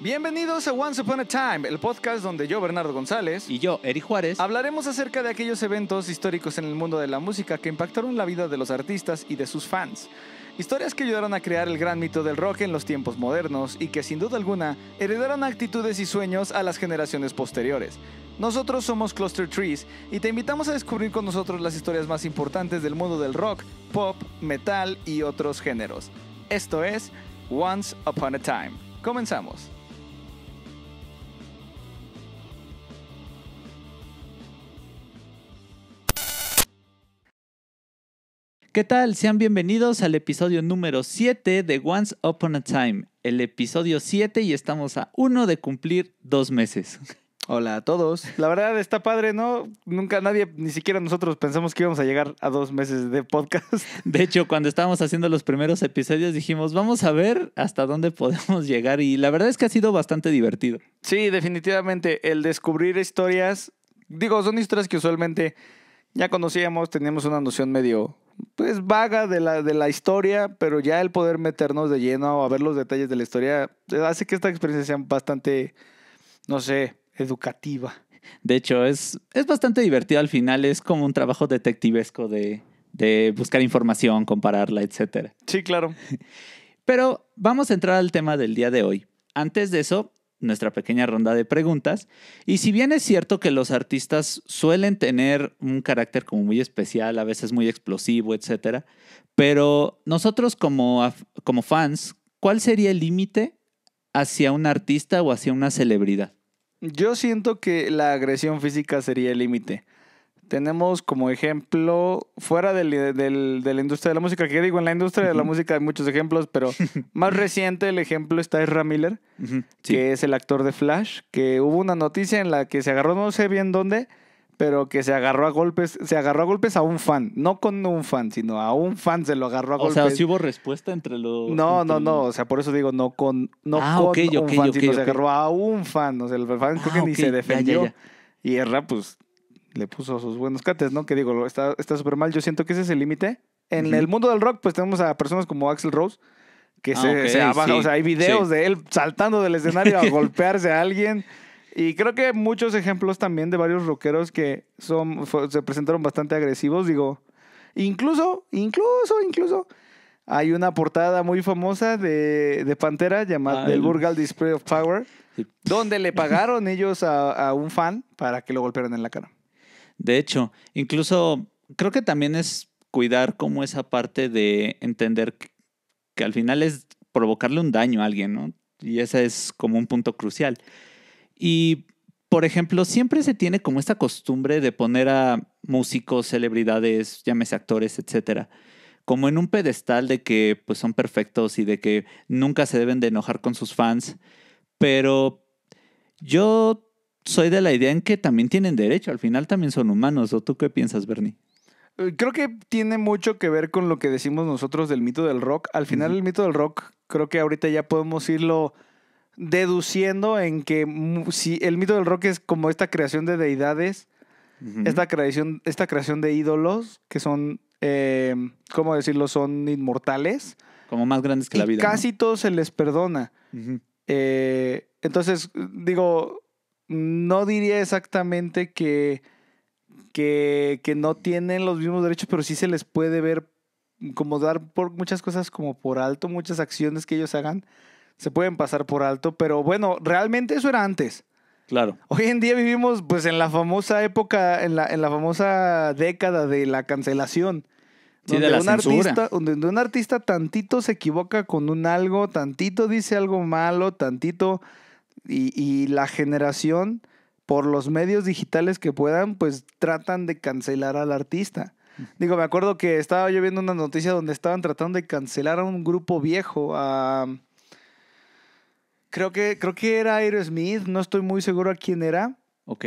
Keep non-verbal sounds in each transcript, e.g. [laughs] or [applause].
Bienvenidos a Once Upon a Time, el podcast donde yo, Bernardo González, y yo, Eri Juárez, hablaremos acerca de aquellos eventos históricos en el mundo de la música que impactaron la vida de los artistas y de sus fans. Historias que ayudaron a crear el gran mito del rock en los tiempos modernos y que sin duda alguna heredaron actitudes y sueños a las generaciones posteriores. Nosotros somos Cluster Trees y te invitamos a descubrir con nosotros las historias más importantes del mundo del rock, pop, metal y otros géneros. Esto es Once Upon a Time. Comenzamos. ¿Qué tal? Sean bienvenidos al episodio número 7 de Once Upon a Time, el episodio 7 y estamos a uno de cumplir dos meses. [laughs] Hola a todos. La verdad está padre, ¿no? Nunca nadie, ni siquiera nosotros pensamos que íbamos a llegar a dos meses de podcast. [laughs] De hecho, cuando estábamos haciendo los primeros episodios dijimos, vamos a ver hasta dónde [laughs] podemos llegar y la verdad es que ha sido bastante divertido. Sí, definitivamente, el descubrir historias, digo, son historias que usualmente ya conocíamos, teníamos una noción medio pues vaga de la, de la historia, pero ya el poder meternos de lleno a ver los detalles de la historia eh, hace que esta experiencia sea bastante, no sé, educativa. De hecho, es, es bastante divertido al final, es como un trabajo detectivesco de, de buscar información, compararla, etc. Sí, claro. [laughs] Pero vamos a entrar al tema del día de hoy. Antes de eso, nuestra pequeña ronda de preguntas. Y si bien es cierto que los artistas suelen tener un carácter como muy especial, a veces muy explosivo, etcétera, pero nosotros como, como fans, ¿cuál sería el límite hacia un artista o hacia una celebridad? Yo siento que la agresión física sería el límite. Tenemos como ejemplo, fuera del, del, de la industria de la música, que digo, en la industria de la música hay muchos ejemplos, pero [laughs] más reciente el ejemplo está Ezra Miller, que es el actor de Flash, que hubo una noticia en la que se agarró, no sé bien dónde, pero que se agarró a golpes, se agarró a golpes a un fan, no con un fan, sino a un fan se lo agarró a golpes. O sea, si hubo respuesta entre los. No, no, no, o sea, por eso digo no con, no ah, con un fan, sino se agarró a un fan, o sea, el fan ah, ni se defendió. Y Erra, pues, le puso sus buenos cates, ¿no? Que digo, está súper mal. Yo siento que ese es el límite. En el mundo del rock, pues tenemos a personas como Axel Rose, que ah, se, o sea, hay videos de él saltando del escenario a [laughs] golpearse a alguien. Y creo que muchos ejemplos también de varios rockeros que son, se presentaron bastante agresivos. Digo, incluso, incluso, incluso, hay una portada muy famosa de, Pantera llamada el... Burgal Display of Power, donde le pagaron ellos a, a un fan para que lo golpearan en la cara. De hecho, incluso creo que también es cuidar como esa parte de entender que, al final es provocarle un daño a alguien, ¿no? Y ese es como un punto crucial. Y, por ejemplo, siempre se tiene como esta costumbre de poner a músicos, celebridades, llámese actores, etcétera, como en un pedestal de que pues son perfectos y de que nunca se deben de enojar con sus fans, pero yo soy de la idea en que también tienen derecho, al final también son humanos. ¿O tú qué piensas, Bernie? Eh, creo que tiene mucho que ver con lo que decimos nosotros del mito del rock. Al final el mito del rock, creo que ahorita ya podemos irlo deduciendo en que si el mito del rock es como esta creación de deidades, esta, creación, esta creación de ídolos que son, em, ¿cómo decirlo? Son inmortales. Como más grandes que la vida. Casi todo se les perdona. Eh, entonces, digo, no diría exactamente que, que, no tienen los mismos derechos, pero sí se les puede ver como dar por muchas cosas como por alto, muchas acciones que ellos hagan se pueden pasar por alto, pero bueno, realmente eso era antes. Claro. Hoy en día vivimos pues en la famosa época, en la, famosa década de la cancelación. donde un artista, donde un artista tantito se equivoca con un algo, tantito dice algo malo, tantito y, la generación, por los medios digitales que puedan, pues tratan de cancelar al artista. Digo, me acuerdo que estaba yo viendo una noticia donde estaban tratando de cancelar a un grupo viejo, a... Creo que, creo que era Aerosmith, no estoy muy seguro a quién era. Ok.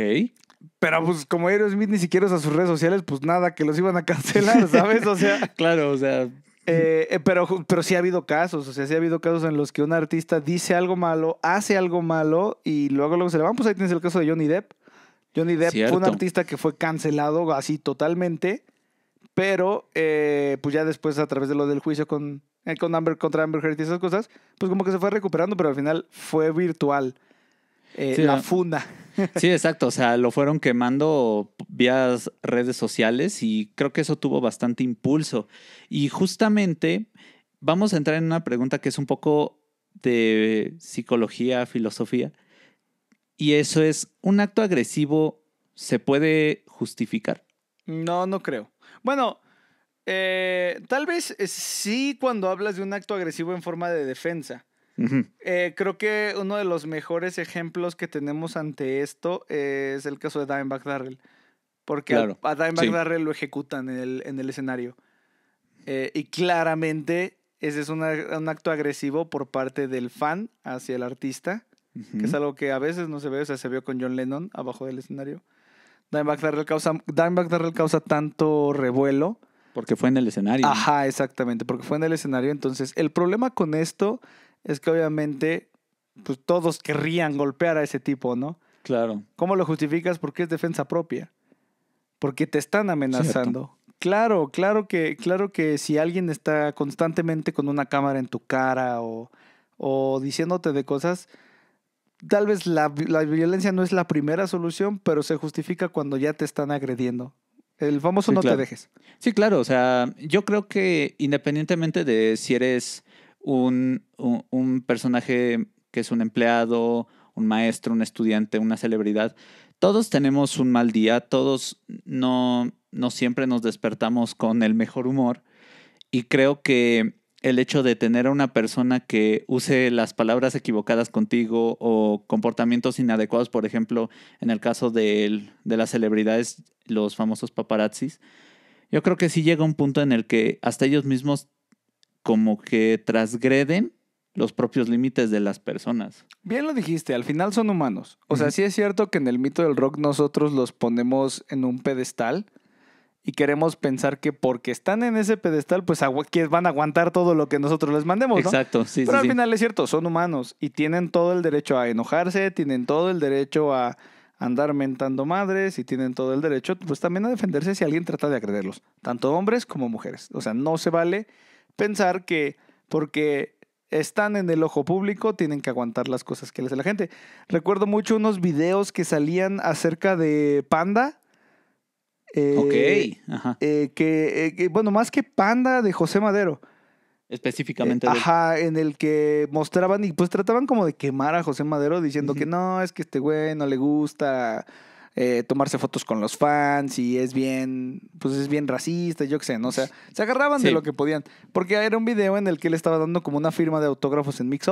Pero pues como Aerosmith ni siquiera usa sus redes sociales, pues nada, que los iban a cancelar, [laughs] ¿sabes? O sea... claro, o sea, eh, eh, pero, pero sí ha habido casos, o sea, sí ha habido casos en los que un artista dice algo malo, hace algo malo y luego, luego se le van. Pues ahí tienes el caso de Johnny Depp. Johnny Depp fue un artista que fue cancelado así totalmente, pero eh, pues ya después a través de lo del juicio con, con Amber, contra Amber Heard y esas cosas, pues como que se fue recuperando, pero al final fue virtual. Eh, la ah. funda. [laughs] Sí, exacto. O sea, lo fueron quemando vía redes sociales y creo que eso tuvo bastante impulso. Y justamente vamos a entrar en una pregunta que es un poco de psicología, filosofía. Y eso es, ¿un acto agresivo se puede justificar? No, no creo. Bueno, eh, tal vez eh, sí cuando hablas de un acto agresivo en forma de defensa. Eh, creo que uno de los mejores ejemplos que tenemos ante esto es el caso de Dimebag Darrell. Porque a Dimebag Darrell lo ejecutan en el, en el escenario. Eh, y claramente ese es un acto agresivo por parte del fan hacia el artista, que es algo que a veces no se ve, o sea, se vio con John Lennon abajo del escenario. Dimebag Darrell causa, Dimebag Darrell causa tanto revuelo. Porque fue en el escenario. Ajá, exactamente, porque fue en el escenario. Entonces, el problema con esto es que obviamente pues todos querrían golpear a ese tipo, ¿no? Claro. ¿Cómo lo justificas? Porque es defensa propia. Porque te están amenazando. Claro, claro que, claro que si alguien está constantemente con una cámara en tu cara o, o diciéndote de cosas, tal vez la, violencia no es la primera solución, pero se justifica cuando ya te están agrediendo. El famoso no te dejes. Sí, claro, o sea, yo creo que independientemente de si eres un, personaje que es un empleado, un maestro, un estudiante, una celebridad. Todos tenemos un mal día, todos no, siempre nos despertamos con el mejor humor y creo que el hecho de tener a una persona que use las palabras equivocadas contigo o comportamientos inadecuados, por ejemplo, en el caso de, de las celebridades, los famosos paparazzis, yo creo que sí llega un punto en el que hasta ellos mismos como que transgreden los propios límites de las personas. Bien lo dijiste, al final son humanos. O sea, sí es cierto que en el mito del rock nosotros los ponemos en un pedestal y queremos pensar que porque están en ese pedestal, pues van a aguantar todo lo que nosotros les mandemos, ¿no? Exacto, sí. Pero al final es cierto, son humanos y tienen todo el derecho a enojarse, tienen todo el derecho a andar mentando madres y tienen todo el derecho, pues también a defenderse si alguien trata de agrederlos, tanto hombres como mujeres. O sea, no se vale pensar que porque están en el ojo público, tienen que aguantar las cosas que les hace la gente. Recuerdo mucho unos videos que salían acerca de Panda. Eh, ok. Eh, eh, que, bueno, más que Panda de José Madero. Específicamente. De... Ajá, en el que mostraban y pues trataban como de quemar a José Madero diciendo que no, es que este güey no le gusta eh, tomarse fotos con los fans y es bien, pues es bien racista, yo qué sé, ¿no? O sea, se agarraban de lo que podían. Porque era un video en el que él estaba dando como una firma de autógrafos en Mix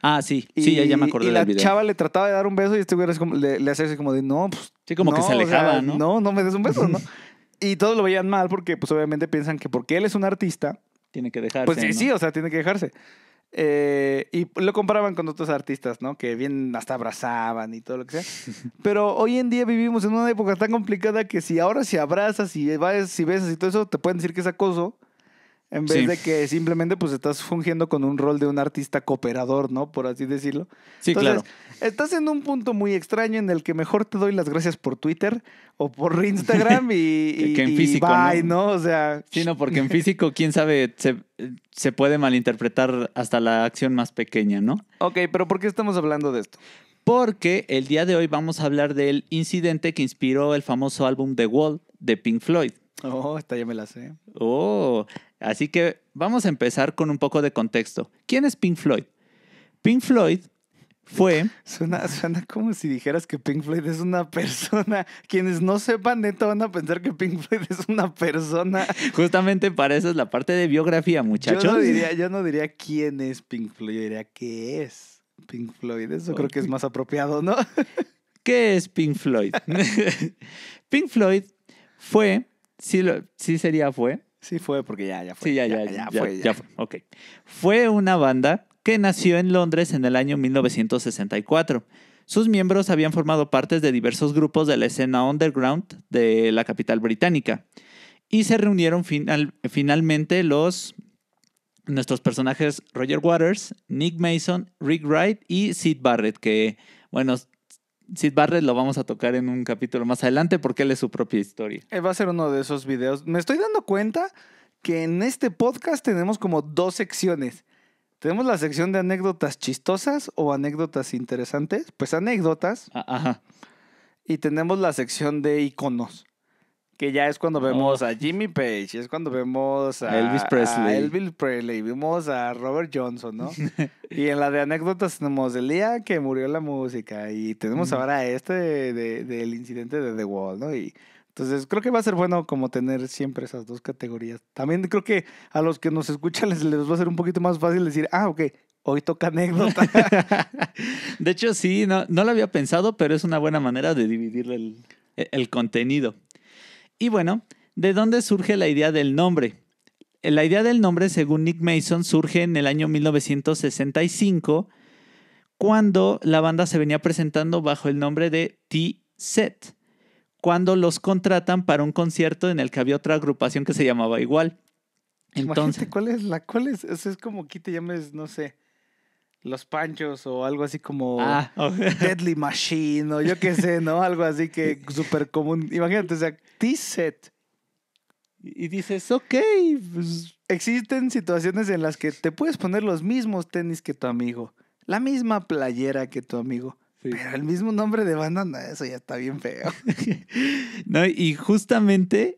Ah, sí, sí, ya, me acordé. Y la chava le trataba de dar un beso y este como le, le hacía así como de, no, pues. Sí, como que se alejaba, ¿no? No, no me des un beso, ¿no? [laughs] y todos lo veían mal porque, pues obviamente piensan que porque él es un artista. Tiene que dejarse. Pues sí, eh, sí, o sea, tiene que dejarse. Eh, y lo comparaban con otros artistas, ¿no? Que bien hasta abrazaban y todo lo que sea. [laughs] Pero hoy en día vivimos en una época tan complicada que si ahora si abrazas y vas, si besas y todo eso, te pueden decir que es acoso. En vez de que simplemente pues estás fungiendo con un rol de un artista cooperador, ¿no? Por así decirlo. Sí, claro. Estás en un punto muy extraño en el que mejor te doy las gracias por Twitter o por [laughs] Instagram y, bye, ¿no? O sea... Sí, no, porque en [laughs] físico, quién sabe, se, se puede malinterpretar hasta la acción más pequeña, ¿no? Ok, pero ¿por qué estamos hablando de esto? Porque el día de hoy vamos a hablar del incidente que inspiró el famoso álbum The Wall de Pink Floyd. Oh, esta ya me la sé. Oh, así que vamos a empezar con un poco de contexto. ¿Quién es Pink Floyd? Pink Floyd fue. Suena, como si dijeras que Pink Floyd es una persona. Quienes no sepan, esto van a pensar que Pink Floyd es una persona. Justamente para eso es la parte de biografía, muchachos. Yo no diría, yo no diría quién es Pink Floyd, yo diría qué es Pink Floyd. Eso creo que es más apropiado, ¿no? ¿Qué es Pink Floyd? [laughs] [laughs] Pink Floyd fue sí, sí sería fue. Sí fue, porque ya, ya fue. Sí, ya, ya, ya, fue. Fue. Ok. Fue una banda que nació en Londres en el año 1964. Sus miembros habían formado parte de diversos grupos de la escena underground de la capital británica. Y se reunieron finalmente los nuestros personajes Roger Waters, Nick Mason, Rick Wright y Sid Barrett, que, bueno, Sid Barrett lo vamos a tocar en un capítulo más adelante porque él es su propia historia. Eh, va a ser uno de esos videos. Me estoy dando cuenta que en este podcast tenemos como dos secciones. Tenemos la sección de anécdotas chistosas o anécdotas interesantes. Pues anécdotas. Ah, ajá. Y tenemos la sección de iconos que ya es cuando vemos a Jimmy Page, es cuando vemos a Elvis Presley. A Elvis Presley, vimos a Robert Johnson, ¿no? [laughs] y en la de anécdotas tenemos el día que murió la música y tenemos ahora este del incidente de The Wall, ¿no? Y entonces creo que va a ser bueno como tener siempre esas dos categorías. También creo que a los que nos escuchan les, les va a ser un poquito más fácil decir, ah, ok, hoy toca anécdota. [laughs] de hecho, sí, no, no lo había pensado, pero es una buena manera de dividir el, el contenido. Y bueno, ¿de dónde surge la idea del nombre? La idea del nombre, según Nick Mason, surge en el año 1965, cuando la banda se venía presentando bajo el nombre de T-Set, cuando los contratan para un concierto en el que había otra agrupación que se llamaba igual. Entonces, ¿cuál es la cuál es? es como que te llames, no sé, los Panchos o algo así como ah, Deadly Machine o yo qué sé, ¿no? Algo así que súper [laughs] común. Imagínate, o sea, T-set. Y dices, ok, pues, existen situaciones en las que te puedes poner los mismos tenis que tu amigo, la misma playera que tu amigo, pero el mismo nombre de banda, eso ya está bien feo. [laughs] y justamente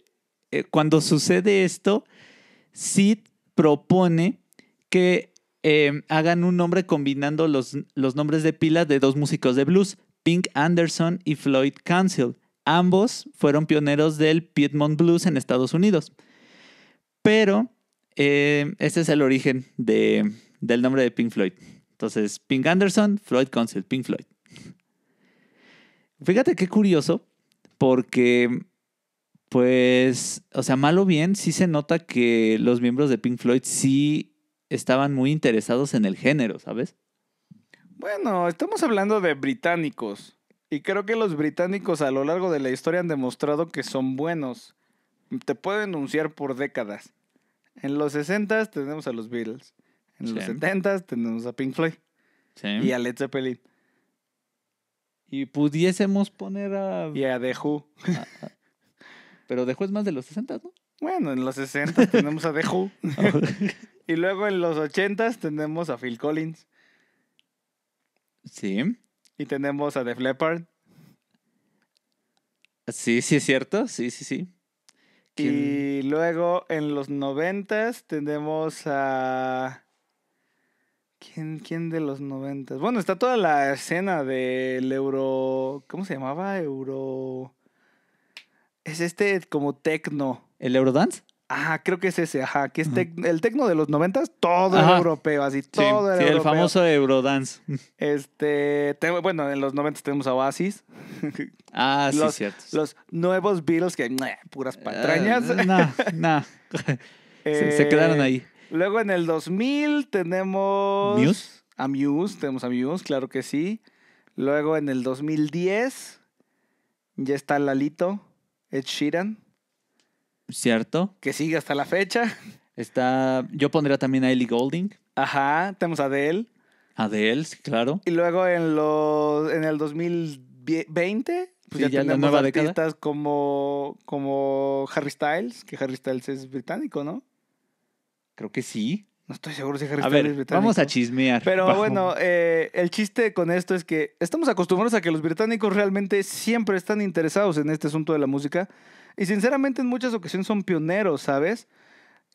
eh, cuando sucede esto, Sid propone que em, hagan un nombre combinando los, los nombres de pila de dos músicos de blues, Pink Anderson y Floyd Cancel. Ambos fueron pioneros del Piedmont Blues en Estados Unidos. Pero este es el origen del nombre de Pink Floyd. Entonces, Pink Anderson, Floyd Council, Pink Floyd. Fíjate qué curioso, porque, pues, o sea, malo bien, sí se nota que los miembros de Pink Floyd sí estaban muy interesados en el género, ¿sabes? Bueno, estamos hablando de británicos. Y creo que los británicos a lo largo de la historia han demostrado que son buenos. Te puedo enunciar por décadas. En los 60 tenemos a los Beatles. En los 70 tenemos a Pink Floyd. Y a Led Zeppelin. Y pudiésemos poner a. Y a The Who. Pero The Who es más de los 60, ¿no? Bueno, en los 60 tenemos a The Who. [laughs] y luego en los 80 tenemos a Phil Collins. Sí. Y tenemos a the Leppard. Sí, sí, es cierto. Sí, sí, sí. Y luego en los noventas tenemos a. ¿Quién, ¿Quién de los noventas? Bueno, está toda la escena del euro. ¿Cómo se llamaba? Euro. Es este como tecno. ¿El Eurodance? Ah, creo que es ese, ajá, que es el tecno de los noventas, todo europeo, así, todo sí, el famoso Eurodance. Este, bueno, en los noventas tenemos a Oasis. [laughs] Ah, sí, cierto. Los nuevos Beatles que, puras ah, patrañas. no, no. [laughs] se, quedaron eh, ahí. Luego en el 2000 tenemos... ¿Muse? A Muse, tenemos a Muse, claro que sí. Luego en el 2010 ya está Lalito, Ed Sheeran. ¿Cierto? Que sigue hasta la fecha. Está. Yo pondría también a Ellie Golding. Ajá, tenemos a Adele. Adele, sí, claro. Y luego en los. en el 2020. Pues ya, tenemos artistas como. como Harry Styles, que Harry Styles es británico, ¿no? Creo que sí. No estoy seguro si Harry Styles es británico. Vamos a chismear. Pero bueno, eh, el chiste con esto es que estamos acostumbrados a que los británicos realmente siempre están interesados en este asunto de la música. Y sinceramente en muchas ocasiones son pioneros, ¿sabes?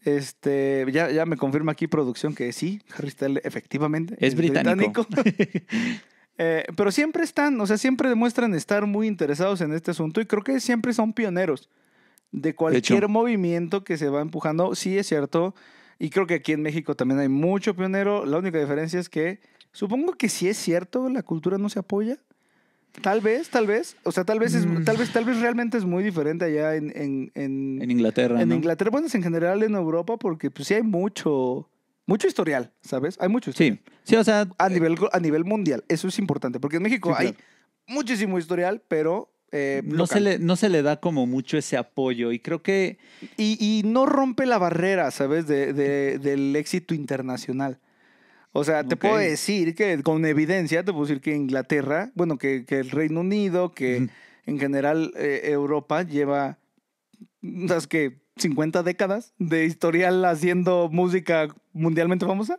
Este, ya, me confirma aquí producción que sí, Harry Styles efectivamente es, británico. [laughs] Eh, pero siempre están, o sea, siempre demuestran estar muy interesados en este asunto y creo que siempre son pioneros de cualquier movimiento que se va empujando. Sí, es cierto. Y creo que aquí en México también hay mucho pionero. La única diferencia es que supongo que sí es cierto, la cultura no se apoya. Tal vez, tal vez. O sea, tal vez es, mm. tal vez, tal vez realmente es muy diferente allá en, en, en, en Inglaterra. En Inglaterra, bueno, en general en Europa, porque pues sí hay mucho, mucho historial, ¿sabes? Hay mucho historial. Sí, sí, o sea. A nivel, a nivel mundial, eso es importante. Porque en México hay muchísimo historial, pero eh, no, se le, no se le da como mucho ese apoyo y creo que... Y, y no rompe la barrera, ¿sabes? de, del éxito internacional. O sea, te puedo decir que con evidencia, te puedo decir que Inglaterra, bueno, que, el Reino Unido, que en general eh, Europa lleva, ¿sabes que 50 décadas de historial haciendo música mundialmente famosa.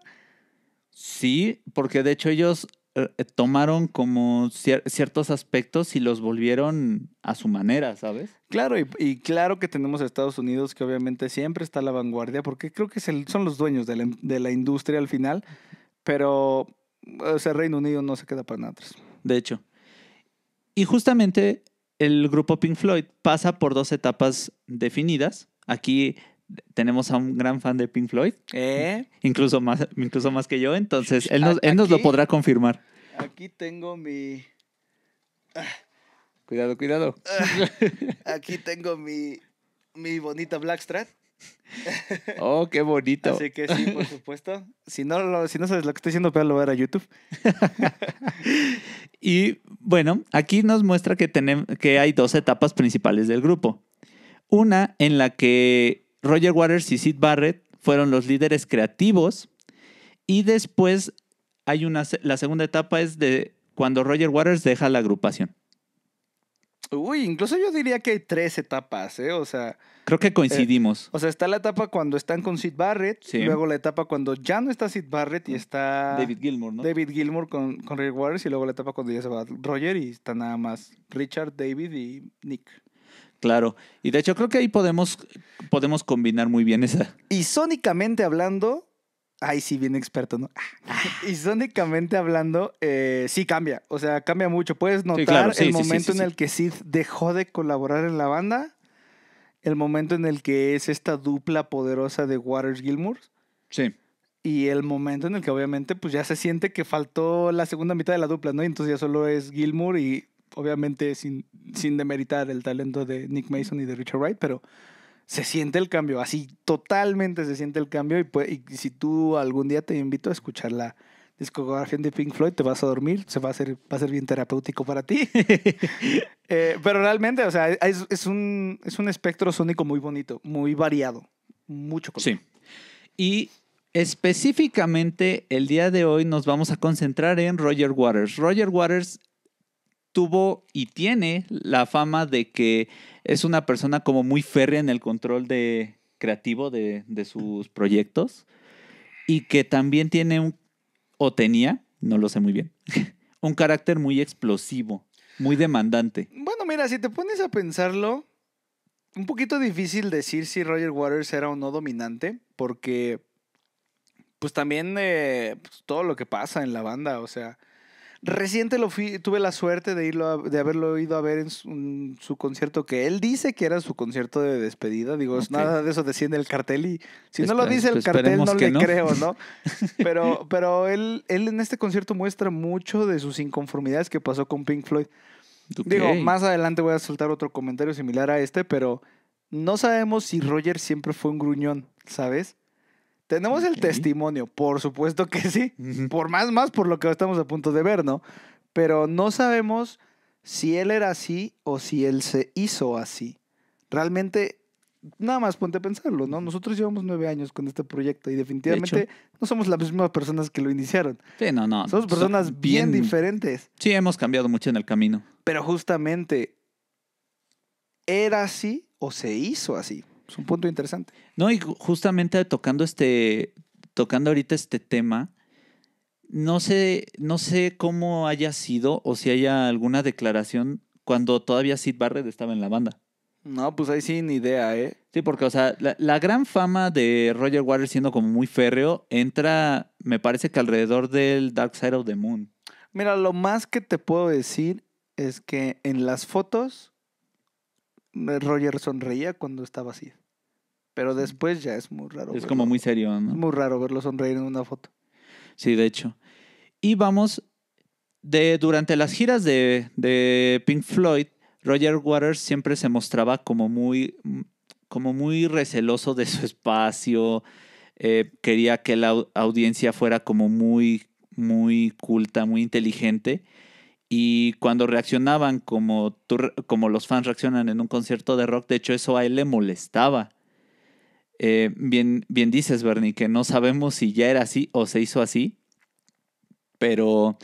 Sí, porque de hecho ellos eh, tomaron como ciertos aspectos y los volvieron a su manera, ¿sabes? Claro, y, claro que tenemos a Estados Unidos que obviamente siempre está a la vanguardia porque creo que son los dueños de la industria al final. Pero, o Reino Unido no se queda para nada atrás. De hecho. Y justamente el grupo Pink Floyd pasa por dos etapas definidas. Aquí tenemos a un gran fan de Pink Floyd, eh. incluso, más, incluso más que yo, entonces él nos, él nos lo podrá confirmar. Aquí tengo mi... cuidado, cuidado. [laughs] aquí tengo mi, mi bonita Blackstrat. [laughs] Oh, qué bonito. Así que sí, por supuesto. Si no, sabes lo que estoy diciendo, pero lo a ver a YouTube. [laughs] y bueno, aquí nos muestra que, tenemos, que hay dos etapas principales del grupo. Una en la que Roger Waters y Sid Barrett fueron los líderes creativos. Y después hay una, la segunda etapa es de cuando Roger Waters deja la agrupación. Uy, incluso yo diría que hay tres etapas, ¿eh? O sea. Creo que eh, coincidimos. o sea, está la etapa cuando están con Sid Barrett, luego la etapa cuando ya no está Sid Barrett y está. David Gilmour, ¿no? David Gilmour con, con Rick Waters, y luego la etapa cuando ya se va Roger y está nada más Richard, David y Nick. Claro, y de hecho creo que ahí podemos, podemos combinar muy bien esa. Y sónicamente hablando, Ay, sí, bien experto, ¿no? [laughs] Ah. y sónicamente hablando, eh, sí cambia. O sea, cambia mucho. Puedes notar el momento en el que Sid dejó de colaborar en la banda, el momento en el que es esta dupla poderosa de Waters Gilmour. Sí. Y el momento en el que obviamente pues ya se siente que faltó la segunda mitad de la dupla, ¿no? entonces ya solo es Gilmour y obviamente sin, sin demeritar el talento de Nick Mason y de Richard Wright, pero se siente el cambio, así totalmente se siente el cambio. Y, si tú algún día te invito a escuchar la discografía de Pink Floyd, te vas a dormir, se va a ser, va a ser bien terapéutico para ti. [laughs] Eh, pero realmente, o sea, es, es, un, espectro sónico muy bonito, muy variado, mucho Sí. Y específicamente el día de hoy nos vamos a concentrar en Roger Waters. Roger Waters tuvo y tiene la fama de que es una persona como muy férrea en el control de, creativo de, sus proyectos y que también tiene un, o tenía, no lo sé muy bien, [laughs] un carácter muy explosivo, muy demandante. Bueno, mira, si te pones a pensarlo, un poquito difícil decir si Roger Waters era o no dominante, porque pues también eh, pues, todo lo que pasa en la banda, o sea, Reciente lo fui, tuve la suerte de, irlo de haberlo ido a ver en su, concierto que él dice que era su concierto de despedida. Digo, nada de eso desciende el cartel y si no lo dice el pues cartel no le creo, ¿no? [laughs] Pero, pero él, él en este concierto muestra mucho de sus inconformidades que pasó con Pink Floyd. Digo, más adelante voy a soltar otro comentario similar a este, pero no sabemos si Roger siempre fue un gruñón, ¿sabes? Tenemos el testimonio, por supuesto que sí. Por más, más por lo que estamos a punto de ver, ¿no? Pero no sabemos si él era así o si él se hizo así. Realmente, nada más ponte a pensarlo, ¿no? Nosotros llevamos nueve años con este proyecto y definitivamente no somos las mismas personas que lo iniciaron. Sí, no, no. Somos personas bien diferentes. Sí, hemos cambiado mucho en el camino. Pero justamente, ¿era así o se hizo así? Es un punto interesante. No, y justamente tocando este, tocando ahorita este tema, no sé, no sé cómo haya sido o si haya alguna declaración cuando todavía Sid Barrett estaba en la banda. No, pues ahí sin idea, ¿eh? Sí, porque, o sea, la, gran fama de Roger Waters siendo como muy férreo entra, me parece que alrededor del Dark Side of the Moon. Mira, lo más que te puedo decir es que en las fotos Roger sonreía cuando estaba así. Pero después ya es muy raro. Es como muy serio, ¿no? Es muy raro verlo sonreír en una foto. Sí, de hecho. Y vamos, de, durante las giras de, de Pink Floyd, Roger Waters siempre se mostraba como muy, como muy receloso de su espacio. Eh, quería que la audiencia fuera como muy, muy culta, muy inteligente. Y cuando reaccionaban como, como los fans reaccionan en un concierto de rock, de hecho eso a él le molestaba. Eh, bien, bien dices, Bernie, que no sabemos si ya era así o se hizo así, pero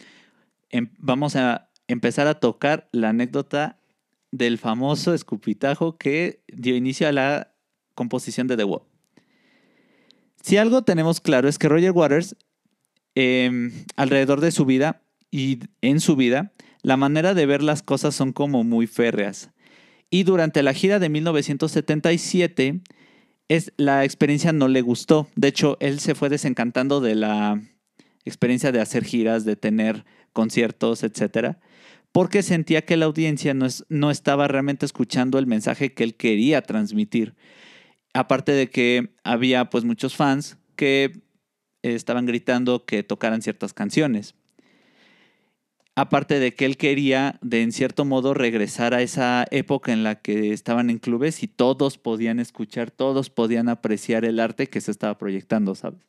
em, vamos a empezar a tocar la anécdota del famoso escupitajo que dio inicio a la composición de The Wall. Si algo tenemos claro es que Roger Waters, em, alrededor de su vida, y en su vida, la manera de ver las cosas son como muy férreas. Y durante la gira de 1977, es, la experiencia no le gustó. De hecho, él se fue desencantando de la experiencia de hacer giras, de tener conciertos, etcétera, porque sentía que la audiencia no, no estaba realmente escuchando el mensaje que él quería transmitir. Aparte de que había pues muchos fans que estaban gritando que tocaran ciertas canciones. Aparte de que él quería, de en cierto modo, regresar a esa época en la que estaban en clubes y todos podían escuchar, todos podían apreciar el arte que se estaba proyectando, ¿sabes?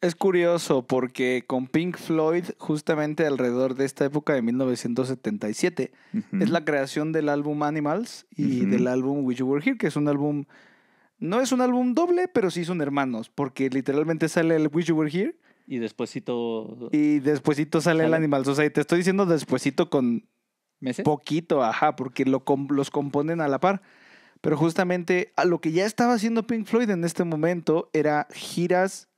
Es curioso porque con Pink Floyd, justamente alrededor de esta época de 1977, es la creación del álbum Animals y del álbum Wish You Were Here, que es un álbum, no es un álbum doble, pero sí son hermanos, porque literalmente sale el Wish You Were Here y despuésito. Y despuésito sale, el Animal Society. Te estoy diciendo despuésito con. ¿Meses? Poquito, ajá, porque lo, los componen a la par. Pero justamente a lo que ya estaba haciendo Pink Floyd en este momento era giras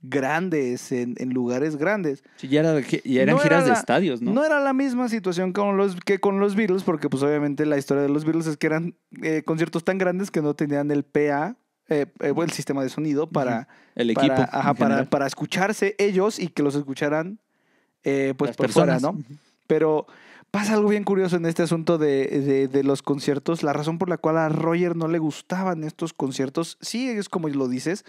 grandes, en, lugares grandes. Sí, ya, era, eran giras de estadios, ¿no? No era la misma situación los, que con los Beatles, porque pues obviamente la historia de los Beatles es que eran eh, conciertos tan grandes que no tenían el PA eh, eh, el sistema de sonido para, el equipo para, para, escucharse ellos y que los escucharan eh, pues por personas. ¿no? Pero pasa algo bien curioso en este asunto de, los conciertos. La razón por la cual a Roger no le gustaban estos conciertos, sí es como lo dices,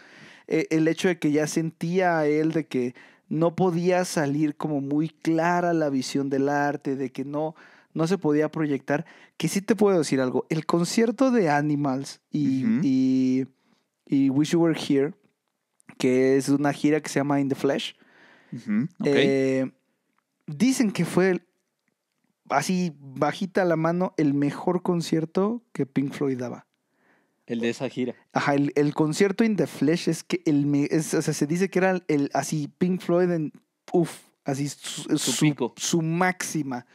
el hecho de que ya sentía a él de que no podía salir como muy clara la visión del arte, de que no, no se podía proyectar. Que sí te puedo decir algo, el concierto de Animals y y Wish You Were Here, que es una gira que se llama In the Flesh. Eh, dicen que fue así bajita la mano el mejor concierto que Pink Floyd daba. El de esa gira. Ajá, el, concierto In the Flesh es que el, se dice que era el, así Pink Floyd en uff, así su, su, su máxima.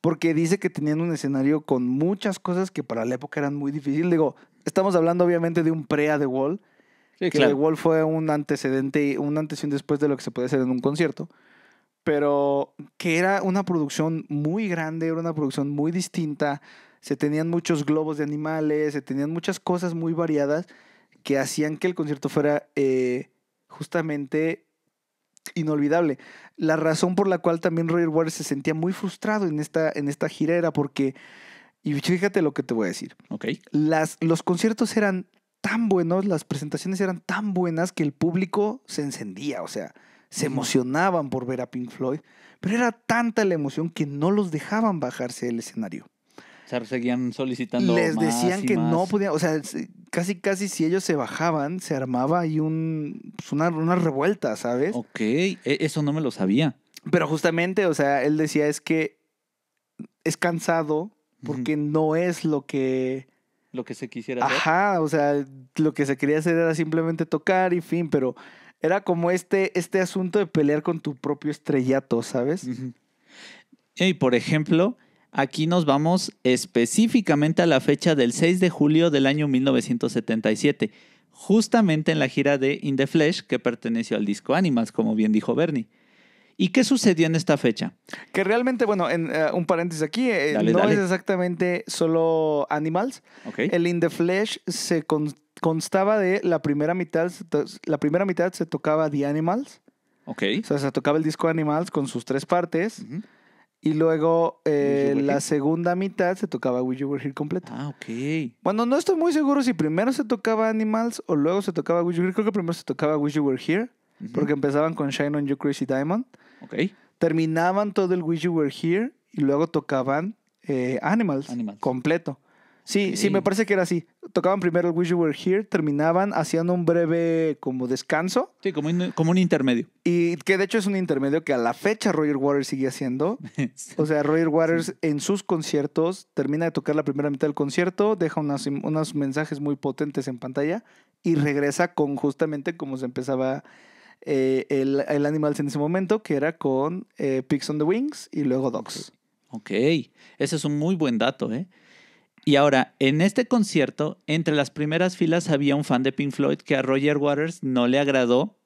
Porque dice que tenían un escenario con muchas cosas que para la época eran muy difíciles. Digo, estamos hablando obviamente de un pre a The Wall. que The Wall fue un antecedente, un antes y un después de lo que se puede hacer en un concierto. Pero que era una producción muy grande, era una producción muy distinta. Se tenían muchos globos de animales, se tenían muchas cosas muy variadas que hacían que el concierto fuera eh, justamente inolvidable. La razón por la cual también Roger Waters se sentía muy frustrado en esta, en esta gira era porque y fíjate lo que te voy a decir. Las, los conciertos eran tan buenos, las presentaciones eran tan buenas que el público se encendía, o sea, se emocionaban por ver a Pink Floyd, pero era tanta la emoción que no los dejaban bajarse del escenario. O sea, seguían solicitando. Les decían que no podían, o sea, casi, casi si ellos se bajaban, se armaba ahí un, pues una, una revuelta, ¿sabes? Ok, e, eso no me lo sabía. Pero justamente, o sea, él decía es que es cansado porque no es lo que... Lo que se quisiera hacer. Ajá, o sea, lo que se quería hacer era simplemente tocar y fin, pero era como este, este asunto de pelear con tu propio estrellato, ¿sabes? Y por ejemplo, aquí nos vamos específicamente a la fecha del 6 de julio del año 1977, justamente en la gira de In the Flesh que perteneció al disco Animals, como bien dijo Bernie. ¿Y qué sucedió en esta fecha? Que realmente, bueno, en, eh, un paréntesis aquí, eh, no es exactamente solo Animals. El In the Flesh se constaba de la primera mitad, la primera mitad se tocaba The Animals. Ok. O sea, se tocaba el disco Animals con sus tres partes. Y luego eh, la segunda mitad se tocaba Will You Were Here completo. Ah, ok. Bueno, no estoy muy seguro si primero se tocaba Animals o luego se tocaba Will You Were Here. Creo que primero se tocaba Wish You Were Here. Porque empezaban con Shine on You Crazy Diamond. Okay. Terminaban todo el Wish You Were Here y luego tocaban eh, Animals, completo. Sí, sí, me parece que era así. Tocaban primero el Wish You Were Here, terminaban, haciendo un breve como descanso. Sí, como un, intermedio. Y que de hecho es un intermedio que a la fecha Roger Waters sigue haciendo. [laughs] o sea, Roger Waters en sus conciertos termina de tocar la primera mitad del concierto, deja unos mensajes muy potentes en pantalla y regresa con justamente como se empezaba eh, el, el, Animals en ese momento, que era con eh, Pigs on the Wings y luego Dogs. Ok, ese es un muy buen dato, ¿eh? Y ahora, en este concierto, entre las primeras filas había un fan de Pink Floyd que a Roger Waters no le agradó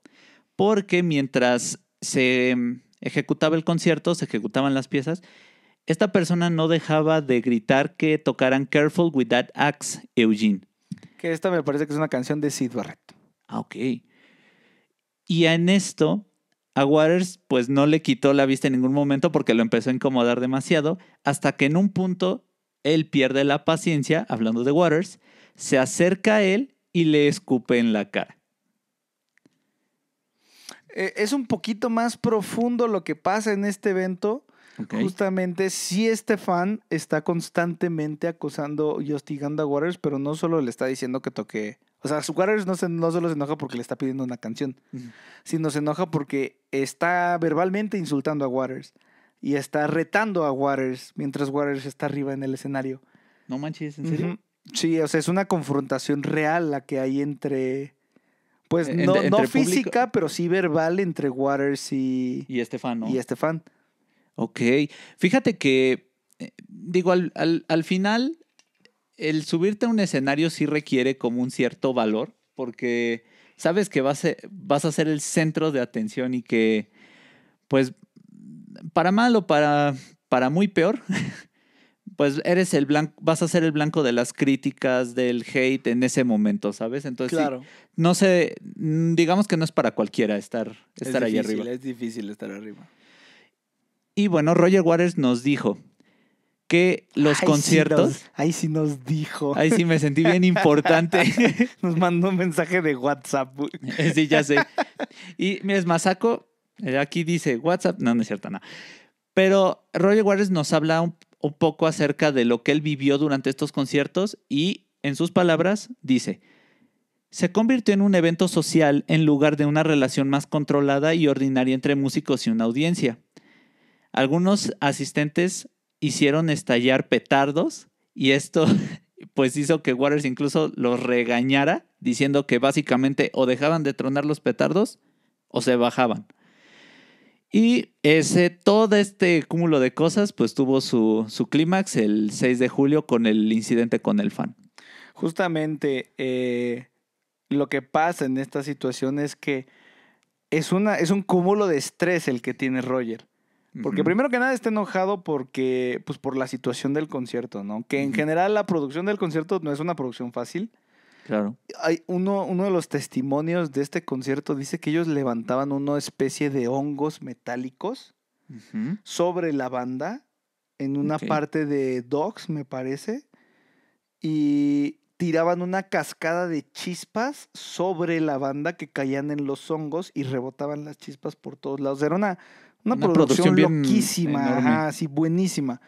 porque mientras se mm, ejecutaba el concierto, se ejecutaban las piezas, esta persona no dejaba de gritar que tocaran Careful with that axe, Eugene. Que esta me parece que es una canción de Sid Barrett. Ah, ok. Y en esto, a Waters pues no le quitó la vista en ningún momento porque lo empezó a incomodar demasiado, hasta que en un punto él pierde la paciencia, hablando de Waters, se acerca a él y le escupe en la cara. E, es un poquito más profundo lo que pasa en este evento. Justamente, si este fan está constantemente acosando y hostigando a Waters, pero no solo le está diciendo que toque o sea, Waters no, no solo se enoja porque le está pidiendo una canción, sino se enoja porque está verbalmente insultando a Waters y está retando a Waters mientras Waters está arriba en el escenario. No manches, ¿en serio? Sí, o sea, es una confrontación real la que hay entre. Pues no, física, pero sí verbal entre Waters y. Y Estefan, Y Estefan. Ok. Fíjate que. Eh, digo, al, al, al final el subirte a un escenario sí requiere como un cierto valor, porque sabes que e, vas a, ser el centro de atención y que, pues, para mal o para, para muy peor, [laughs] pues eres el blanco, vas a ser el blanco de las críticas, del hate en ese momento, ¿sabes? Entonces, no sé, mm, digamos que no es para cualquiera estar, estar ahí arriba. Es difícil estar arriba. Y bueno, Roger Waters nos dijo, que los conciertos. ahí sí nos dijo. Ahí sí me sentí bien importante. [laughs] nos mandó un mensaje de WhatsApp. [laughs] sí, ya sé. Y mires, Masako, eh, aquí dice WhatsApp. No, no es cierto, nada. Pero Roger Waters nos habla un poco acerca de lo que él vivió durante estos conciertos y, en sus palabras, dice. Se convirtió en un evento social en lugar de una relación más controlada y ordinaria entre músicos y una audiencia. Algunos asistentes hicieron estallar petardos y esto [laughs] pues hizo que Waters incluso los regañara diciendo que básicamente o dejaban de tronar los petardos o se bajaban. Y ese, todo este cúmulo de cosas pues tuvo su, clímax el 6 de julio con el incidente con el fan. Justamente eh, lo que pasa en esta situación es que es, una, es un cúmulo de estrés el que tiene Roger. Porque primero que nada está enojado porque, pues por la situación del concierto, ¿no? Que en general la producción del concierto no es una producción fácil. Claro. Hay uno, uno de los testimonios de este concierto dice que ellos levantaban una especie de hongos metálicos sobre la banda en una parte de Dogs, me parece, y tiraban una cascada de chispas sobre la banda que caían en los hongos y rebotaban las chispas por todos lados. Era una una, producción, loquísima, ajá, sí, buenísima.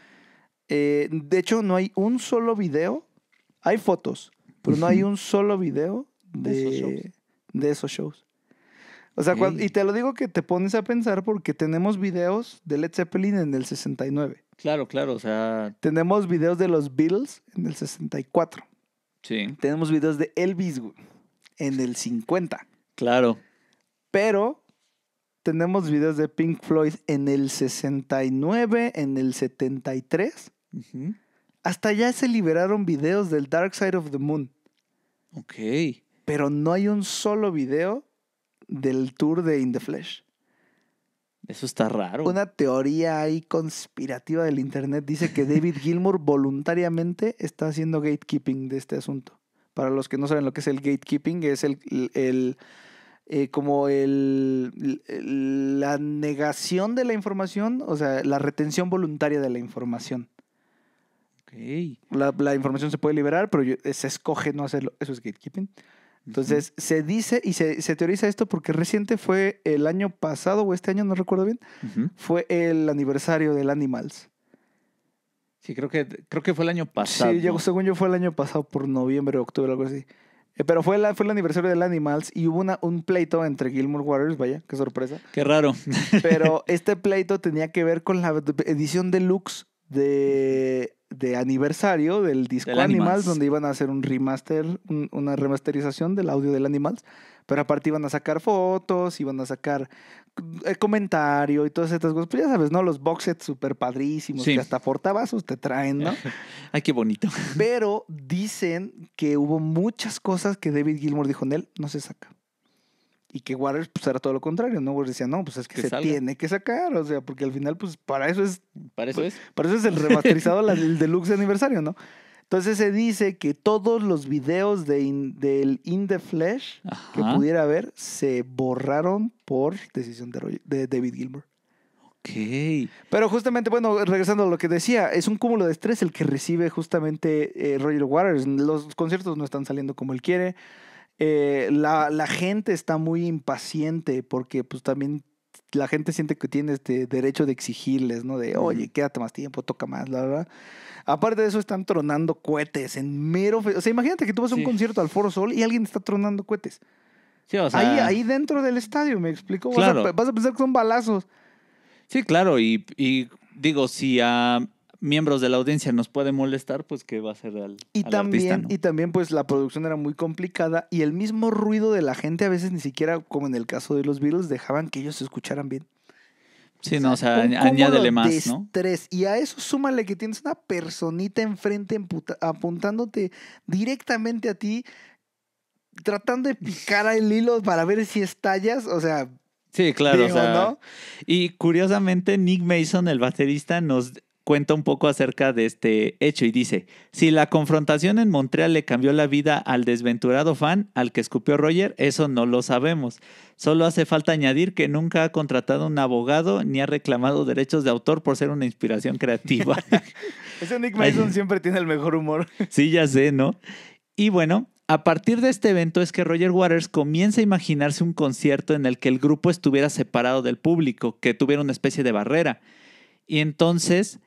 Eh, de hecho, no hay un solo video, hay fotos, pero no hay un solo video de, de, esos, shows. O sea, y te lo digo que te pones a pensar porque tenemos videos de Led Zeppelin en el 69. Claro, claro, o sea. Tenemos videos de los Beatles en el 64. Sí. Tenemos videos de Elvis en el 50. Claro. Pero tenemos videos de Pink Floyd en el 69, en el 73. Hasta ya se liberaron videos del Dark Side of the Moon. Ok. Pero no hay un solo video del tour de In the Flesh. Eso está raro. Una teoría ahí conspirativa del internet dice que David [laughs] Gilmour voluntariamente está haciendo gatekeeping de este asunto. Para los que no saben lo que es el gatekeeping, es el, el eh, como el, la negación de la información, o sea, la retención voluntaria de la información. Okay. La, información se puede liberar, pero se escoge no hacerlo. Eso es gatekeeping. Entonces, se dice y se, teoriza esto porque reciente fue el año pasado o este año, no recuerdo bien, fue el aniversario del Animals. Sí, creo que, creo que fue el año pasado. Sí, según yo fue el año pasado, por noviembre, o octubre, algo así. Eh, pero fue, la, fue el aniversario del Animals y hubo una, un pleito entre Gilmore Waters, vaya, qué sorpresa. Qué raro. Pero [laughs] este pleito tenía que ver con la edición deluxe de, de aniversario del disco Animals, donde iban a hacer un remaster, una remasterización del audio del Animals. Pero aparte iban a sacar fotos, iban a sacar el eh, comentario y todas estas cosas. Pues ya sabes, ¿no? Los box sets súper padrísimos y que hasta portavasos te traen, ¿no? [laughs] Ay, qué bonito. [laughs] Pero dicen que hubo muchas cosas que David Gilmour dijo en él, no se saca. Y que Waters pues era todo lo contrario, ¿no? Waters decía, no, pues es que, se tiene que sacar, o sea, porque al final pues para eso es... Para eso es. Para eso es el remasterizado, el deluxe aniversario, ¿no? Entonces se dice que todos los videos de del In the Flesh que pudiera haber se borraron por decisión de, David Gilmour. Ok. Pero justamente, bueno, regresando a lo que decía, es un cúmulo de estrés el que recibe justamente eh, Roger Waters. Los conciertos no están saliendo como él quiere. Eh, la, la, gente está muy impaciente porque pues también la gente siente que tiene este derecho de exigirles, ¿no? De, oye, quédate más tiempo, toca más, la verdad. Aparte de eso, están tronando cohetes en mero... O sea, imagínate que tú vas a un concierto al Foro Sol y alguien está tronando cohetes. Sí, Ahí, ahí dentro del estadio, ¿me explico? Vas, a, pensar que son balazos. Sí, claro, y, digo, si a miembros de la audiencia nos puede molestar, pues que va a ser real y también, Y también, pues la producción era muy complicada y el mismo ruido de la gente a veces ni siquiera, como en el caso de los Beatles, dejaban que ellos se escucharan bien. Sí, no, o sea, añádele más, de ¿no? Y a eso súmale que tienes una personita enfrente apuntándote directamente a ti, tratando de picar el hilo para ver si estallas, o sea... Sí, claro, o sea, Y curiosamente Nick Mason, el baterista, nos cuenta un poco acerca de este hecho y dice, si la confrontación en Montreal le cambió la vida al desventurado fan al que escupió Roger, eso no lo sabemos. Solo hace falta añadir que nunca ha contratado un abogado ni ha reclamado derechos de autor por ser una inspiración creativa. [laughs] Ese Nick Mason siempre tiene el mejor humor. [laughs] sí, ya sé, ¿no? Y bueno, a partir de este evento es que Roger Waters comienza a imaginarse un concierto en el que el grupo estuviera separado del público, que tuviera una especie de barrera. Y entonces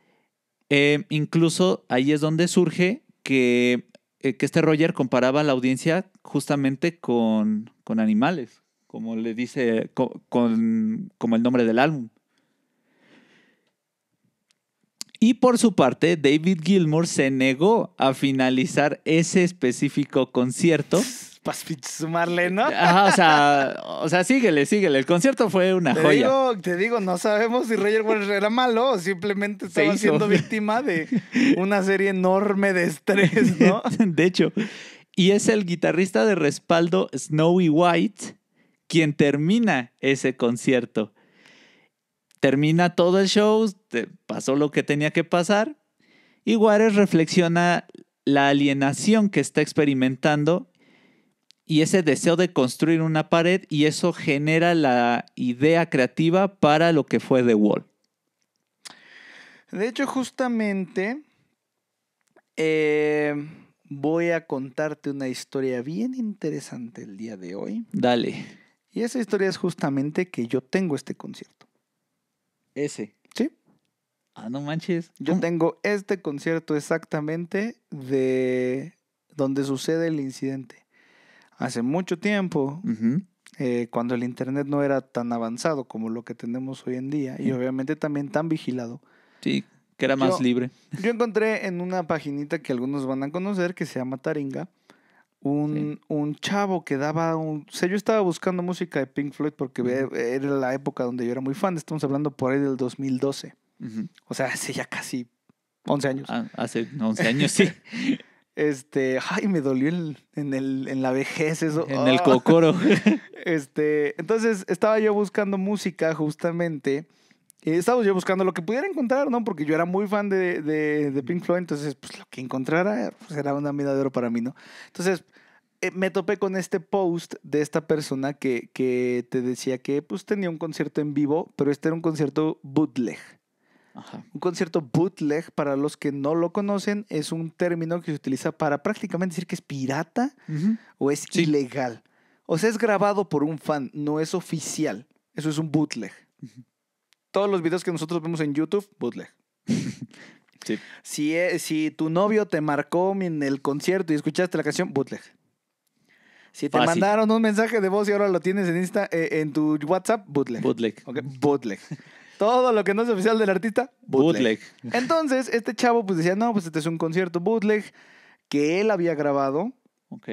eh, incluso ahí es donde surge eh, que, este Roger comparaba la audiencia justamente con, animales, como le dice, con, como el nombre del álbum. Y por su parte, David Gilmour se negó a finalizar ese específico concierto para sumarle, ¿no? [laughs] o sea, síguele, síguele. El concierto fue una joya. Digo, te digo, no sabemos si Roger Waters era malo o simplemente estaba siendo víctima de una serie enorme de estrés, ¿no? [laughs] de hecho, y es el guitarrista de respaldo Snowy White quien termina ese concierto. Termina todo el show, pasó lo que tenía que pasar, y Waters reflexiona la alienación que está experimentando y ese deseo de construir una pared y eso genera la idea creativa para lo que fue The Wall. De hecho, justamente eh, voy a contarte una historia bien interesante el día de hoy. Dale. Y esa historia es justamente que yo tengo este concierto. Ese. Sí. Ah, no manches. Yo tengo este concierto exactamente de donde sucede el incidente hace mucho tiempo, eh, cuando el Internet no era tan avanzado como lo que tenemos hoy en día, y obviamente también tan vigilado. Sí, que era más libre. Yo encontré en una paginita que algunos van a conocer, que se llama Taringa, un, un chavo que daba un... O sea, yo estaba buscando música de Pink Floyd porque era la época donde yo era muy fan, estamos hablando por ahí del 2012. O sea, hace ya casi 11 años. Ah, hace 11 años, sí. [laughs] Este, ay, me dolió en, el, en la vejez eso. En el ah. cocoro. [laughs] Este, entonces estaba yo buscando música justamente. Eh, estaba yo buscando lo que pudiera encontrar, ¿no? Porque yo era muy fan de, de, Pink Floyd, entonces, pues lo que encontrara pues, era una mina para mí, ¿no? Entonces, eh, me topé con este post de esta persona que, que, te decía que pues tenía un concierto en vivo, pero este era un concierto bootleg. Un concierto bootleg, para los que no lo conocen, es un término que se utiliza para prácticamente decir que es pirata o es ilegal. O sea, es grabado por un fan, no es oficial. Eso es un bootleg. Todos los videos que nosotros vemos en YouTube, bootleg. [laughs] si, eh, si, tu novio te marcó en el concierto y escuchaste la canción, bootleg. Si te mandaron un mensaje de voz y ahora lo tienes en Insta, eh, en tu WhatsApp, bootleg. Bootleg. bootleg. Todo lo que no es oficial del artista, bootleg. Entonces, este chavo pues decía, no, pues este es un concierto bootleg que él había grabado. Ok.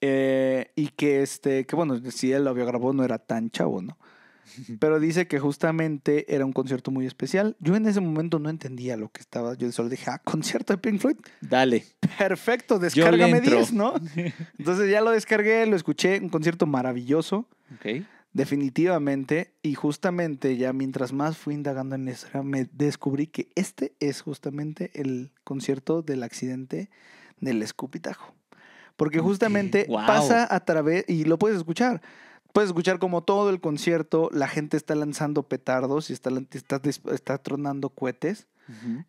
Eh, y que este, que bueno, si él lo había grabado no era tan chavo, ¿no? [laughs] Pero dice que justamente era un concierto muy especial. Yo en ese momento no entendía lo que estaba. Yo solo dije, ah, concierto de Pink Floyd. Dale. Perfecto, descárgame 10, ¿no? [laughs] Entonces ya lo descargué, lo escuché, un concierto maravilloso. Okay. Definitivamente, y justamente ya mientras más fui indagando en eso, me descubrí que este es justamente el concierto del accidente del escupitajo. Porque justamente pasa a través, y lo puedes escuchar, puedes escuchar como todo el concierto, la gente está lanzando petardos y está, está, tronando cohetes.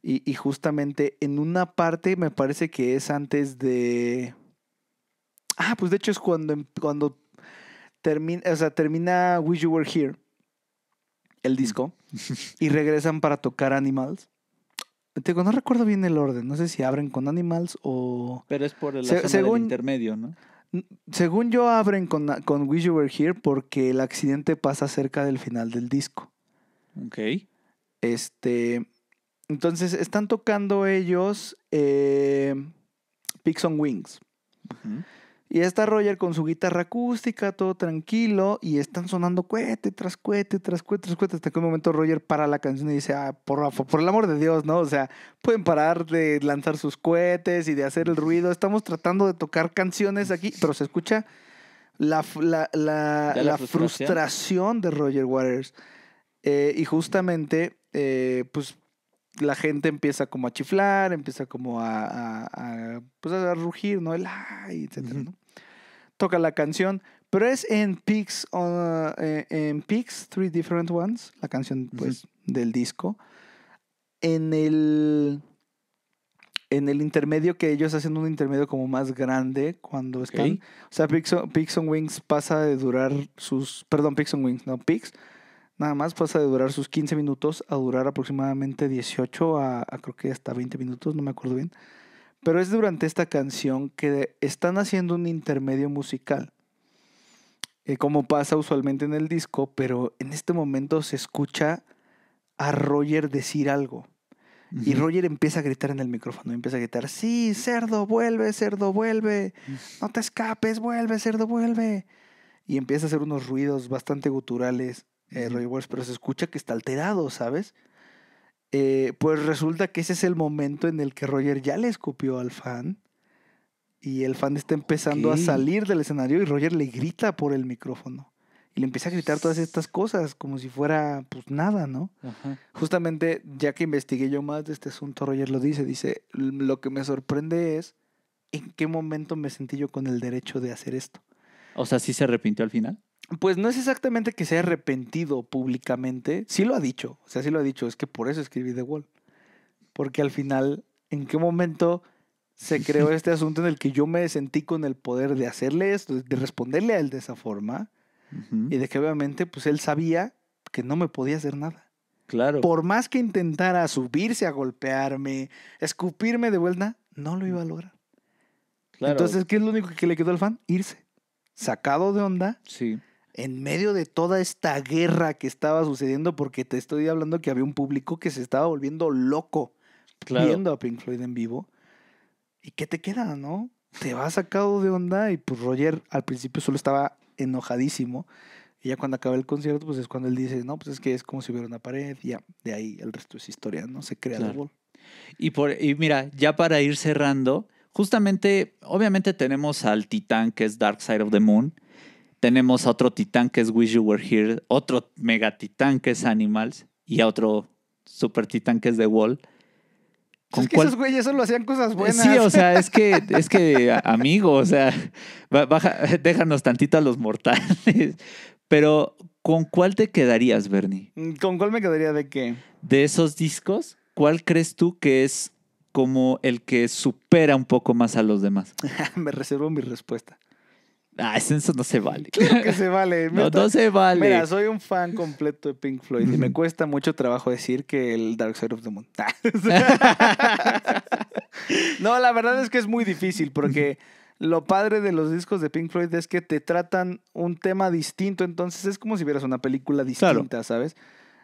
y, justamente en una parte me parece que es antes de... Ah, pues de hecho es cuando, em, cuando termina, o termina We You Were Here, el mm. disco, y regresan para tocar Animals. no recuerdo bien el orden, no sé si abren con Animals o... Pero es por el Se, intermedio, ¿no? Según yo, abren con, con Wish You Were Here porque el accidente pasa cerca del final del disco. Ok. Este. Entonces, están tocando ellos eh, on Wings. Y está Roger con su guitarra acústica, todo tranquilo, y están sonando cohete tras cohete, tras cohete, tras cohete, hasta que un momento Roger para la canción y dice, ah, por, por el amor de Dios, ¿no? O sea, pueden parar de lanzar sus cohetes y de hacer el ruido. Estamos tratando de tocar canciones aquí, pero se escucha la, frustración? de Roger Waters. Eh, y justamente, eh, pues la gente empieza como a chiflar, empieza como a, pues a rugir, ¿no? El ay, etcétera, Toca la canción, pero es en Peaks, ah, eh, en Three Different Ones, la canción pues del disco. En el, en el intermedio que ellos hacen un intermedio como más grande cuando están... O sea, Peaks on, Wings pasa de durar sus... Perdón, Peaks on Wings, no, Peaks Nada más pasa de durar sus 15 minutos a durar aproximadamente 18 a, creo que hasta 20 minutos, no me acuerdo bien. Pero es durante esta canción que están haciendo un intermedio musical. Eh, como pasa usualmente en el disco, pero en este momento se escucha a Roger decir algo. Y Roger empieza a gritar en el micrófono, empieza a gritar, sí, cerdo, vuelve, cerdo, vuelve, no te escapes, vuelve, cerdo, vuelve. Y empieza a hacer unos ruidos bastante guturales Roger eh, Roy pero se escucha que está alterado, ¿sabes? Eh, pues resulta que ese es el momento en el que Roger ya le escupió al fan y el fan está empezando a salir del escenario y Roger le grita por el micrófono. Y le empieza a gritar todas estas cosas como si fuera pues nada, ¿no? Justamente ya que investigué yo más de este asunto, Roger lo dice, dice, lo que me sorprende es en qué momento me sentí yo con el derecho de hacer esto. O sea, sí se arrepintió al final pues no es exactamente que se haya arrepentido públicamente, sí lo ha dicho, o sea, sí lo ha dicho, es que por eso escribí The Wall, porque al final, ¿en qué momento se creó [laughs] este asunto en el que yo me sentí con el poder de hacerle esto, de responderle a él de esa forma, y de que obviamente, pues él sabía que no me podía hacer nada. Claro. Por más que intentara subirse a golpearme, escupirme de vuelta, no lo iba a lograr. Claro. Entonces, ¿qué es lo único que le quedó al fan? Irse. Sacado de onda. Sí en medio de toda esta guerra que estaba sucediendo, porque te estoy hablando que había un público que se estaba volviendo loco viendo a Pink Floyd en vivo. ¿Y qué te queda, no? Te va sacado de onda y pues Roger al principio solo estaba enojadísimo. Y ya cuando acaba el concierto, pues es cuando él dice, no, pues es que es como si hubiera una pared. Y ya, de ahí el resto es historia, ¿no? Se crea el árbol Y, por, y mira, ya para ir cerrando, justamente, obviamente tenemos al titán que es Dark Side of the Moon, tenemos a otro titán que es Wish You Were Here, otro mega titán que es Animals y a otro super titán que es The Wall. Pues es que esos güeyes solo hacían cosas eh, buenas. Sí, o sea, [laughs] es que, es que amigo, o sea, déjanos tantito a los mortales. Pero, ¿con cuál te quedarías, Bernie? ¿Con cuál me quedaría de qué? De esos discos, ¿cuál crees tú que es como el que supera un poco más a los demás? [laughs] me reservo mi respuesta. Ah, eso no se vale. Claro que se vale. [laughs] no, no se vale. Mira, soy un fan completo de Pink Floyd y me cuesta mucho trabajo decir que el Dark Side of the Moon. [laughs] no, la verdad es que es muy difícil porque lo padre de los discos de Pink Floyd es que te tratan un tema distinto, entonces es como si vieras una película distinta, ¿sabes?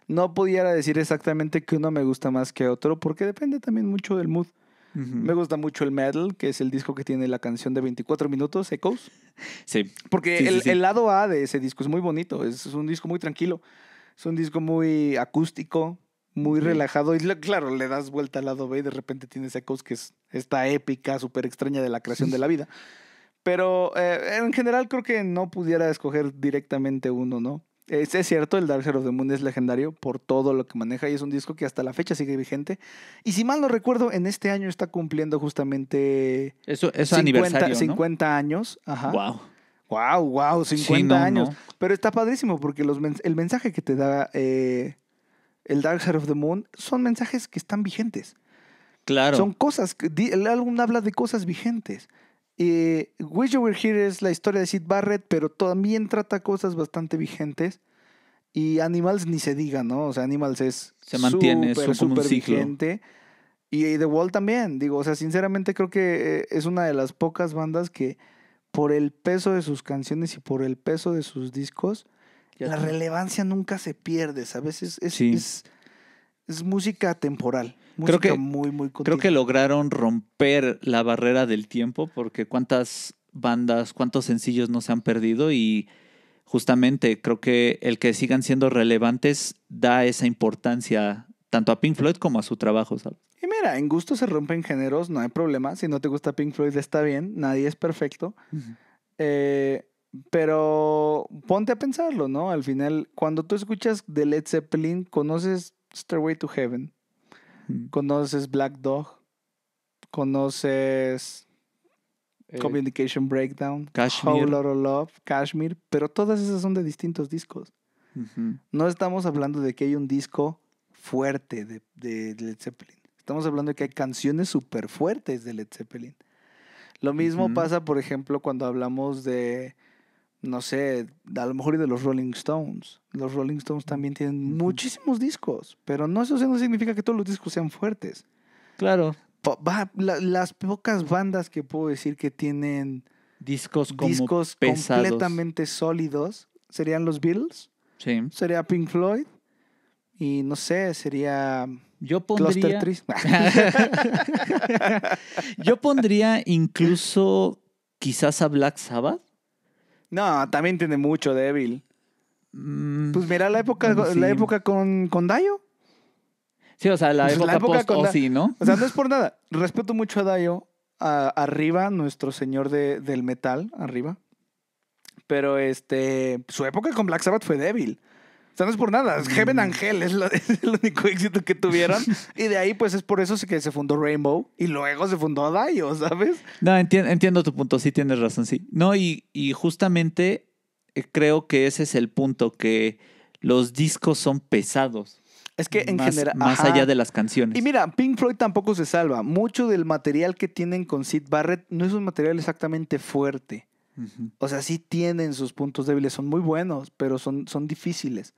No pudiera decir exactamente que uno me gusta más que otro porque depende también mucho del mood. Me gusta mucho el Metal, que es el disco que tiene la canción de 24 minutos, Echoes. Sí. Porque el, lado A de ese disco es muy bonito, es, un disco muy tranquilo, es un disco muy acústico, muy relajado. Y claro, le das vuelta al lado B y de repente tienes Echoes, que es esta épica, súper extraña de la creación de la vida. Pero eh, en general creo que no pudiera escoger directamente uno, ¿no? Es, cierto, el Dark Side of the Moon es legendario por todo lo que maneja y es un disco que hasta la fecha sigue vigente. Y si mal no recuerdo, en este año está cumpliendo justamente Eso, 50, años. Ajá. Wow. Wow, wow, 50 años. Pero está padrísimo porque el mensaje que te da eh, el Dark Side of the Moon son mensajes que están vigentes. Claro. Son cosas, el álbum habla de cosas vigentes. Eh, Wish You Were Here es la historia de Sid Barrett, pero también trata cosas bastante vigentes. Y Animals ni se diga, ¿no? O sea, Animals es. Se mantiene, es vigente. Y The Wall también. Digo, o sea, sinceramente creo que eh, es una de las pocas bandas que, por el peso de sus canciones y por el peso de sus discos, la relevancia nunca se pierde, ¿sabes? veces es es música temporal. creo que, muy, muy Creo que lograron romper la barrera del tiempo porque cuántas bandas, cuántos sencillos no se han perdido y justamente creo que el que sigan siendo relevantes da esa importancia tanto a Pink Floyd como a su trabajo, Y mira, en gusto se rompen géneros, no hay problema. Si no te gusta Pink Floyd está bien, nadie es perfecto. Eh, pero ponte a pensarlo, ¿no? Al final, cuando tú escuchas de Led Zeppelin, conoces Stairway to Heaven. Mm. Conoces Black Dog. Conoces eh, Communication Breakdown. Kashmir. Whole of Love. Kashmir. Pero todas esas son de distintos discos. No estamos hablando de que hay un disco fuerte de, Led Zeppelin. Estamos hablando de que hay canciones súper fuertes de Led Zeppelin. Lo mismo pasa, por ejemplo, cuando hablamos de no sé, a lo mejor y de los Rolling Stones. Los Rolling Stones también tienen muchísimos discos, pero no eso no significa que todos los discos sean fuertes. Claro. las pocas bandas que puedo decir que tienen discos, como discos completamente sólidos serían los Beatles. Sí. Sería Pink Floyd. Y no sé, sería. Yo pondría. [laughs] [laughs] Yo pondría incluso quizás a Black Sabbath no, también tiene mucho débil. Mm, pues mira la época, la época con, con Dayo. Sí, o sea, la pues época, ¿no? O sea, no es por [laughs] nada. Respeto mucho a Dayo. arriba, nuestro señor del metal, arriba. Pero este, su época con Black Sabbath fue débil. O sea, no es por nada. Heaven mm. Angel, [laughs] es, el único éxito que tuvieron. [laughs] Y de ahí, pues, es por eso que se fundó Rainbow. Y luego se fundó Dio, ¿sabes? No, entiendo tu punto. Sí, tienes razón, sí. No, y, y justamente eh, creo que ese es el punto, que los discos son pesados. Es que en general. Más allá de las canciones. Y mira, Pink Floyd tampoco se salva. Mucho del material que tienen con Sid Barrett no es un material exactamente fuerte. O sea, sí tienen sus puntos débiles, son muy buenos, pero son, son difíciles.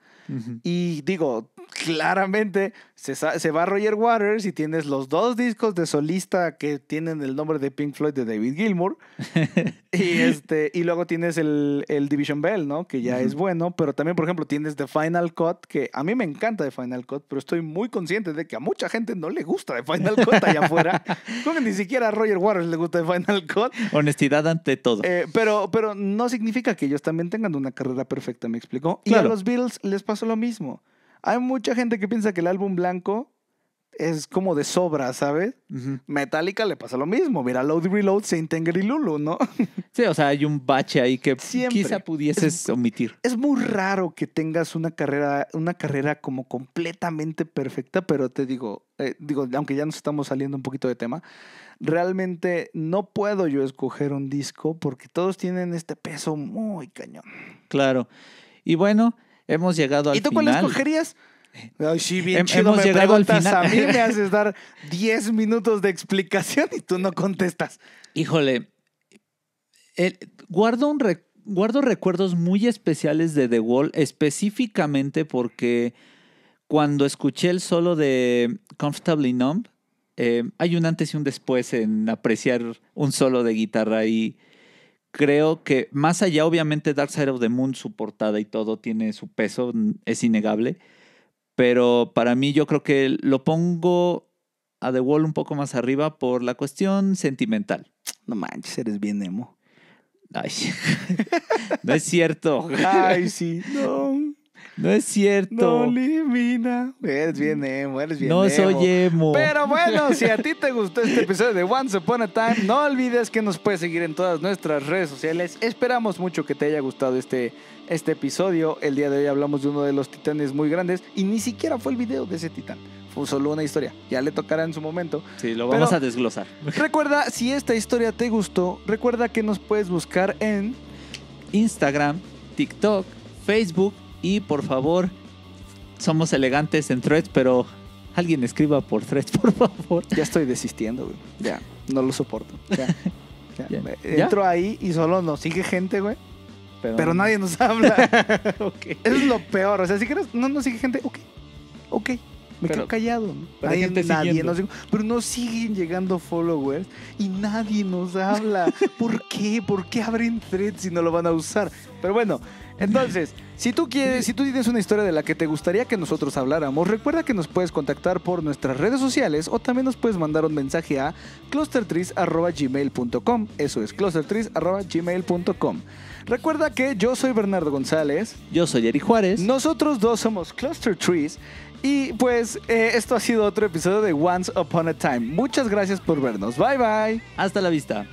Y digo, claramente se, se, va Roger Waters y tienes los dos discos de solista que tienen el nombre de Pink Floyd de David Gilmour. [laughs] y, este, y luego tienes el, el Division Bell, ¿no? Que ya es bueno, pero también, por ejemplo, tienes The Final Cut, que a mí me encanta The Final Cut, pero estoy muy consciente de que a mucha gente no le gusta The Final Cut allá afuera. [laughs] como que ni siquiera a Roger Waters le gusta The Final Cut. Honestidad ante todo. pero eh, pero, no significa que ellos también tengan una carrera perfecta, me explicó. Y a los Bills les pasó lo mismo. Hay mucha gente que piensa que el álbum blanco es como de sobra, ¿sabes? Metallica le pasa lo mismo. Mira, Load Reload, Saint Anger y Lulu, ¿no? [laughs] Sí, o sea, hay un bache ahí que quizá pudieses omitir. Es muy raro que tengas una carrera, una carrera como completamente perfecta, pero te digo, eh, digo, aunque ya nos estamos saliendo un poquito de tema, realmente no puedo yo escoger un disco porque todos tienen este peso muy cañón. Claro. Y bueno, hemos llegado al final. ¿Y tú cuál escogerías? bien A mí me [laughs] haces dar 10 minutos de explicación y tú no contestas. Híjole, guardo, guardo recuerdos muy especiales de The Wall, específicamente porque cuando escuché el solo de Comfortably Numb, eh, hay un antes y un después en apreciar un solo de guitarra y creo que más allá, obviamente, Dark Side of the Moon, su portada y todo tiene su peso, es innegable pero para mí yo creo que lo pongo a The Wall un poco más arriba por la cuestión sentimental. No manches, eres bien emo. Ay, [laughs] no es cierto. Ay, sí, no. No es cierto. No elimina Eres bien emo, eres bien No soy emo. Pero bueno, si a ti te gustó este episodio de One Upon a Time, no olvides que nos puedes seguir en todas nuestras redes sociales. Esperamos mucho que te haya gustado este, este episodio. El día de hoy hablamos de uno de los titanes muy grandes y ni siquiera fue el video de ese titán Fue solo una historia. Ya le tocará en su momento. Sí, lo vamos a desglosar. Recuerda, si esta historia te gustó, recuerda que nos puedes buscar en Instagram, TikTok, Facebook y por favor, somos elegantes en threads, pero alguien escriba por threads, [laughs] por favor. Ya estoy desistiendo, güey. Ya, no lo soporto. Ya. [laughs] Entro ahí y solo nos sigue gente, güey. Pero, nadie nos habla. [laughs] Eso es lo peor. O sea, si quieres, no nos sigue gente, ok. Ok. Me quedo callado. Pero nadie, nadie nos, pero no siguen llegando followers y nadie nos habla. ¿Por qué? ¿Por qué abren threads si no lo van a usar? Pero bueno, entonces, si tú quieres, si tú tienes una historia de la que te gustaría que nosotros habláramos, recuerda que nos puedes contactar por nuestras redes sociales o también nos puedes mandar un mensaje a clustertris@gmail.com. Eso es clustertrees@gmail.com. Recuerda que yo soy Bernardo González. Yo soy Eri Juárez. Nosotros dos somos Cluster Trees. Y pues eh, esto ha sido otro episodio de Once Upon a Time. Muchas gracias por vernos. Bye bye. Hasta la vista.